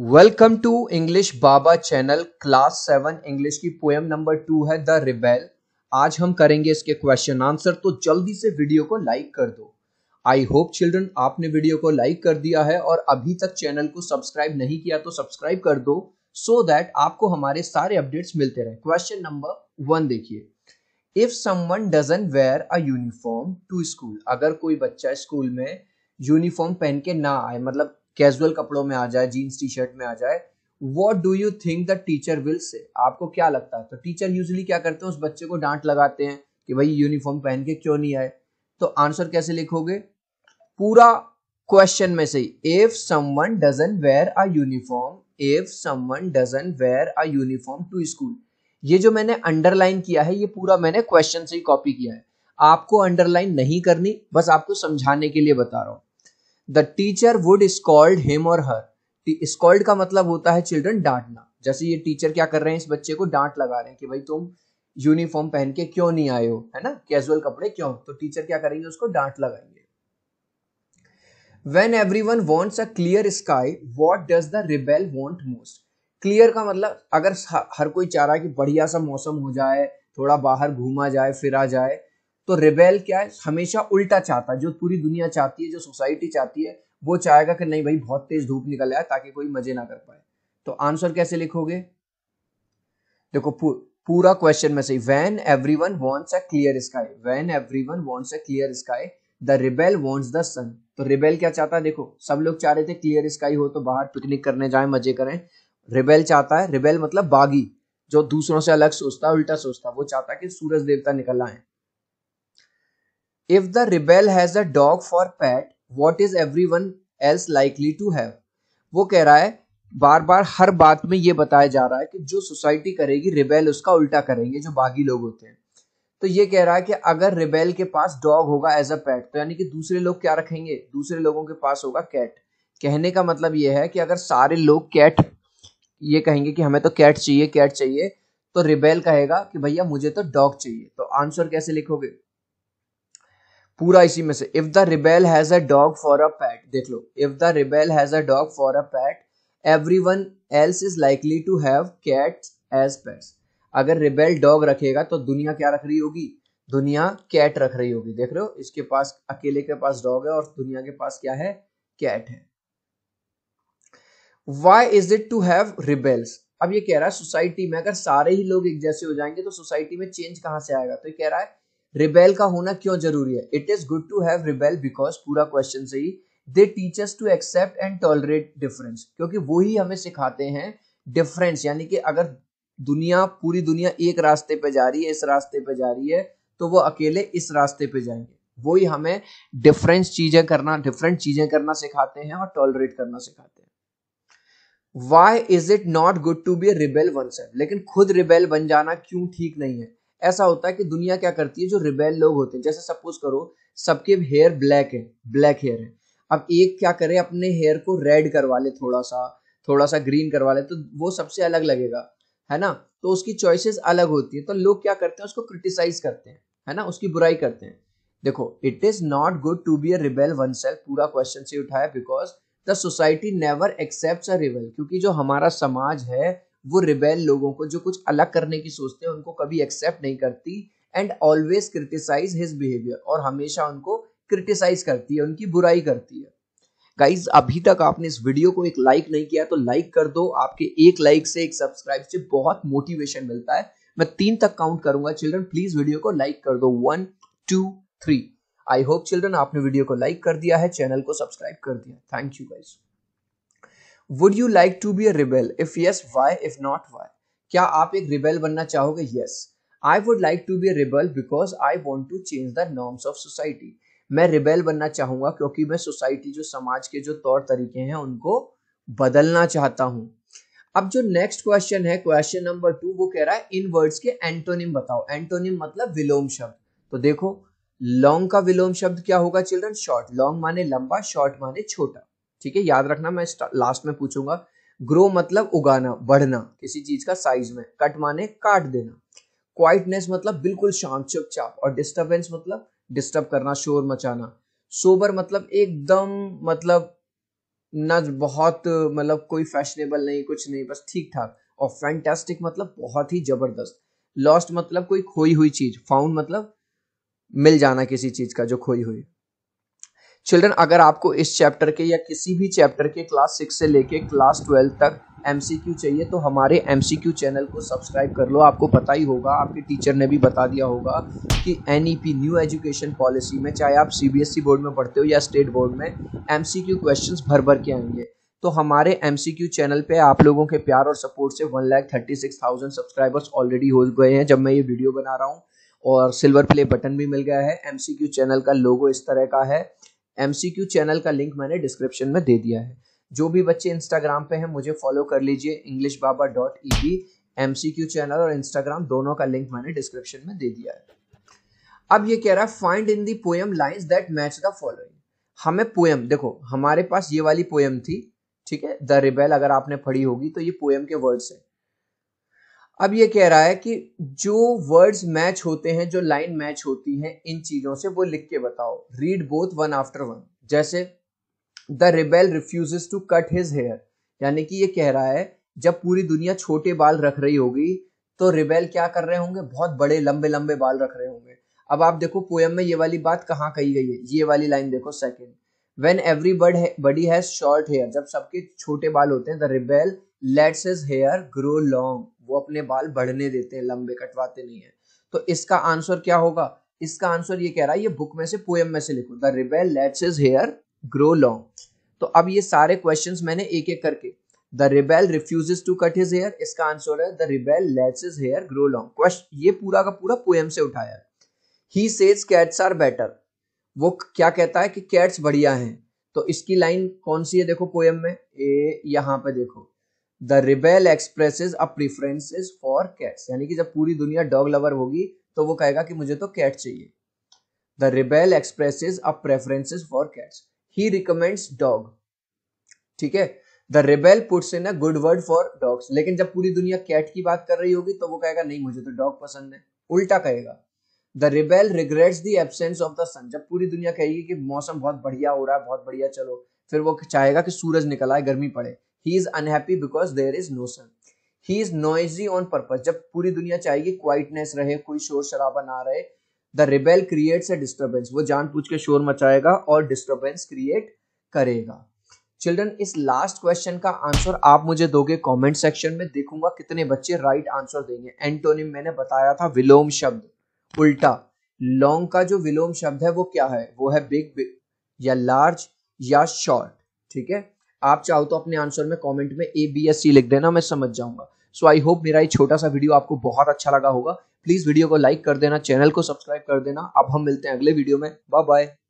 welcome to English Baba channel class seven English की poem number two है the rebel आज हम करेंगे इसके क्वेश्चन आंसर तो जल्दी से वीडियो को लाइक कर दो आई होप चिल्ड्रन आपने वीडियो को लाइक कर दिया है और अभी तक चैनल को सब्सक्राइब नहीं किया तो सब्सक्राइब कर दो सो so दैट आपको हमारे सारे अपडेट्स मिलते रहे क्वेश्चन नंबर वन देखिए if someone doesn't wear a uniform to school अगर कोई बच्चा स्कूल में यूनिफॉर्म पहन के ना आए मतलब कैजुअल कपड़ों में आ जाए जीन्स टी शर्ट में आ जाए what do you think the teacher will say आपको क्या लगता है तो टीचर यूजली क्या करते हैं उस बच्चे को डांट लगाते हैं कि भाई यूनिफॉर्म पहन के क्यों नहीं आए तो आंसर कैसे लिखोगे पूरा क्वेश्चन में से if someone doesn't wear a uniform if someone doesn't wear a uniform to school ये जो मैंने अंडरलाइन किया है ये पूरा मैंने क्वेश्चन से ही कॉपी किया है आपको अंडरलाइन नहीं करनी बस आपको समझाने के लिए बता रहा हूं the teacher would scold him और हर स्कॉल्ड का मतलब होता है चिल्ड्रन डांटना जैसे ये टीचर क्या कर रहे हैं इस बच्चे को डांट लगा रहे हैं कि भाई तुम यूनिफॉर्म पहन के क्यों नहीं आए हो है ना कैजुअल कपड़े क्यों तो टीचर क्या करेंगे उसको डांट लगाएंगे when everyone wants a clear sky what does the rebel want most clear का मतलब अगर हर कोई चाह रहा है कि बढ़िया सा मौसम हो जाए थोड़ा बाहर घूमा जाए फिरा जाए तो रिबेल क्या है हमेशा उल्टा चाहता है जो पूरी दुनिया चाहती है जो सोसाइटी चाहती है वो चाहेगा कि नहीं भाई बहुत तेज धूप निकल आए ताकि कोई मजे ना कर पाए तो आंसर कैसे लिखोगे देखो पूरा क्वेश्चन में सही when everyone wants a clear sky when everyone wants a clear sky the rebel wants the sun तो रिबेल क्या चाहता है देखो सब लोग चाह रहे थे क्लियर स्काई हो तो बाहर पिकनिक करने जाए मजे करें रिबेल चाहता है रिबेल मतलब बागी जो दूसरों से अलग सोचता है उल्टा सोचता है वो चाहता है कि सूरज देवता निकल आए the rebel has a dog for pet what is everyone else likely to have वो कह रहा है बार बार हर बात में ये बताया जा रहा है कि जो सोसाइटी करेगी रिबेल उसका उल्टा करेंगे जो बागी लोग होते हैं तो ये कह रहा है कि अगर रिबेल के पास डॉग होगा एज अ पैट तो यानी कि दूसरे लोग क्या रखेंगे दूसरे लोगों के पास होगा कैट कहने का मतलब ये है कि अगर सारे लोग कैट ये कहेंगे कि हमें तो कैट चाहिए कैट चाहिए तो रिबेल कहेगा कि भैया मुझे तो डॉग चाहिए तो आंसर कैसे लिखोगे पूरा इसी में से if the rebel has a dog for a pet देख लो if the rebel has a dog for a pet everyone else is likely to have cat as pets अगर रिबेल डॉग रखेगा तो दुनिया क्या रख रही होगी दुनिया कैट रख रही होगी देख रहे हो इसके पास अकेले के पास डॉग है और दुनिया के पास क्या है कैट है why is it to have rebels अब ये कह रहा है सोसाइटी में अगर सारे ही लोग एक जैसे हो जाएंगे तो सोसाइटी में चेंज कहां से आएगा तो ये कह रहा है रिबेल का होना क्यों जरूरी है it is good to have rebel because पूरा क्वेश्चन सही they teach us to accept and tolerate difference क्योंकि वो ही हमें सिखाते हैं डिफरेंस यानी कि अगर दुनिया पूरी दुनिया एक रास्ते पे जा रही है इस रास्ते पे जा रही है तो वो अकेले इस रास्ते पे जाएंगे वही हमें डिफरेंस चीजें करना डिफरेंट चीजें करना सिखाते हैं और टॉलरेट करना सिखाते हैं why is it not good to be rebel oneself लेकिन खुद रिबेल बन जाना क्यों ठीक नहीं है ऐसा होता है कि दुनिया क्या करती है जो रिबेल लोग होते हैं जैसे सपोज करो सबके हेयर ब्लैक है ब्लैक हेयर है अब एक क्या करे अपने हेयर को रेड करवा ले थोड़ा सा थोड़ा सा ग्रीन करवा ले तो वो सबसे अलग लगेगा है ना तो उसकी चॉइसेस अलग होती है तो लोग क्या करते हैं उसको क्रिटिसाइज करते हैं है ना उसकी बुराई करते हैं देखो it is not good to be a rebel oneself पूरा क्वेश्चन से उठाया because the society never accept a rebel क्योंकि जो हमारा समाज है वो रिबेल लोगों को जो कुछ अलग करने की सोचते हैं उनको कभी एक्सेप्ट नहीं करती and always criticise his behaviour और हमेशा उनको क्रिटिसाइज करती है उनकी बुराई करती है गाइज अभी तक आपने इस वीडियो को एक लाइक नहीं किया तो लाइक कर दो आपके एक लाइक से एक सब्सक्राइब से बहुत मोटिवेशन मिलता है मैं तीन तक काउंट करूंगा चिल्ड्रन प्लीज वीडियो को लाइक कर दो one two three I hope children आपने वीडियो को लाइक कर दिया है चैनल को सब्सक्राइब कर दिया thank you guys would you like to be a rebel if yes why if not why क्या आप एक रिबेल बनना चाहोगे yes I would like to be a rebel because I want to change the norms of society मैं rebel बनना चाहूंगा क्योंकि मैं सोसाइटी जो समाज के जो तौर तरीके हैं उनको बदलना चाहता हूँ अब जो नेक्स्ट क्वेश्चन है क्वेश्चन नंबर टू वो कह रहा है इन वर्ड्स के एंटोनिम बताओ एंटोनिम मतलब विलोम शब्द तो देखो लॉन्ग का विलोम शब्द क्या होगा चिल्ड्रन शॉर्ट लॉन्ग माने लंबा शॉर्ट माने छोटा ठीक है याद रखना मैं लास्ट में पूछूंगा ग्रो मतलब उगाना बढ़ना किसी चीज का साइज में कट माने काट देना क्वाइटनेस मतलब बिल्कुल शांत चुपचाप और डिस्टर्बेंस मतलब डिस्टर्ब करना शोर मचाना सोबर मतलब एकदम मतलब ना बहुत मतलब कोई फैशनेबल नहीं कुछ नहीं बस ठीक ठाक और फैंटेस्टिक मतलब बहुत ही जबरदस्त लॉस्ट मतलब कोई खोई हुई चीज फाउंड मतलब मिल जाना किसी चीज का जो खोई हुई चिल्ड्रन अगर आपको इस चैप्टर के या किसी भी चैप्टर के क्लास सिक्स से लेके क्लास ट्वेल्व तक एम चाहिए तो हमारे एम चैनल को सब्सक्राइब कर लो आपको पता ही होगा आपके टीचर ने भी बता दिया होगा कि एन न्यू एजुकेशन पॉलिसी में चाहे आप सी बोर्ड e में पढ़ते हो या स्टेट बोर्ड में एम सी भर भर के आएंगे तो हमारे एम चैनल पे आप लोगों के प्यार और सपोर्ट से one lakh thirty six thousand subscribers already हो गए हैं जब मैं ये वीडियो बना रहा हूँ और सिल्वर प्ले बटन भी मिल गया है एम चैनल का लोगो इस तरह का है एम चैनल का लिंक मैंने डिस्क्रिप्शन में दे दिया है जो भी बच्चे इंस्टाग्राम पे हैं मुझे फॉलो कर लीजिए English Baba dot E B M channel और इंस्टाग्राम दोनों का लिंक मैंने डिस्क्रिप्शन में दे दिया है अब ये कह रहा है find in the poem lines that match the following हमें पोएम देखो हमारे पास ये वाली पोएम थी ठीक है द रिबेल अगर आपने पढ़ी होगी तो ये पोएम के वर्ड्स हैं अब ये कह रहा है कि जो वर्ड्स मैच होते हैं जो लाइन मैच होती है इन चीजों से वो लिख के बताओ read both one after one जैसे the rebel refuse to cut his hair यानी कि ये कह रहा है जब पूरी दुनिया छोटे बाल रख रही होगी तो रिबेल क्या कर रहे होंगे बहुत बड़े लंबे लंबे बाल रख रहे होंगे अब आप देखो पोएम में ये वाली बात कहाँ कही गई है ये वाली लाइन देखो second when everybody has short hair जब सबके छोटे बाल होते हैं the rebel lets his hair grow long वो अपने बाल बढ़ने देते हैं लंबे कटवाते नहीं है तो इसका आंसर क्या होगा इसका आंसर ये कह रहा है ये बुक में से पोएम में से लिखो the rebel lets his hair grow long तो अब ये सारे क्वेश्चंस मैंने एक एक करके the rebel refuses to cut his hair इसका आंसर है the rebel lets his hair grow long question ये पूरा का पूरा पोएम से उठाया है he says cats are better वो क्या कहता है कि कैट्स बढ़िया हैं तो इसकी लाइन कौन सी है देखो पोएम में ए यहाँ पे देखो the rebel express a preferences for cats यानी कि जब पूरी दुनिया डॉग लवर होगी तो वो कहेगा कि मुझे तो कैट चाहिए the rebel express a preferences for cats he recommends dog ठीक है the rebel puts in a good word for dogs लेकिन जब पूरी दुनिया कैट की बात कर रही होगी तो वो कहेगा नहीं मुझे तो डॉग पसंद है उल्टा कहेगा the rebel regrets the absence of the sun जब पूरी दुनिया कहेगी कि मौसम बहुत बढ़िया हो रहा है बहुत बढ़िया चलो फिर वो चाहेगा कि सूरज निकल आए गर्मी पड़े he is unhappy because there is no sun he is noisy on purpose जब पूरी दुनिया चाहेगी क्वाइटनेस रहे कोई शोर शराबा ना रहे the rebel creates a disturbance वो पूछ के शोर मचाएगा और डिस्टर्बेंस क्रिएट करेगा चिल्ड्रन इस लास्ट क्वेश्चन का आंसर आप मुझे दोगे कमेंट सेक्शन में देखूंगा कितने बच्चे राइट आंसर देंगे एंटोनिम मैंने बताया था विलोम शब्द उल्टा लॉन्ग का जो विलोम शब्द है वो क्या है वो है बिग या लार्ज या शॉर्ट ठीक है आप चाहो तो अपने आंसर में कमेंट में ए बी एस सी लिख देना मैं समझ जाऊंगा सो आई होप मेरा ये छोटा सा वीडियो आपको बहुत अच्छा लगा होगा प्लीज वीडियो को लाइक कर देना चैनल को सब्सक्राइब कर देना अब हम मिलते हैं अगले वीडियो में बाय बाय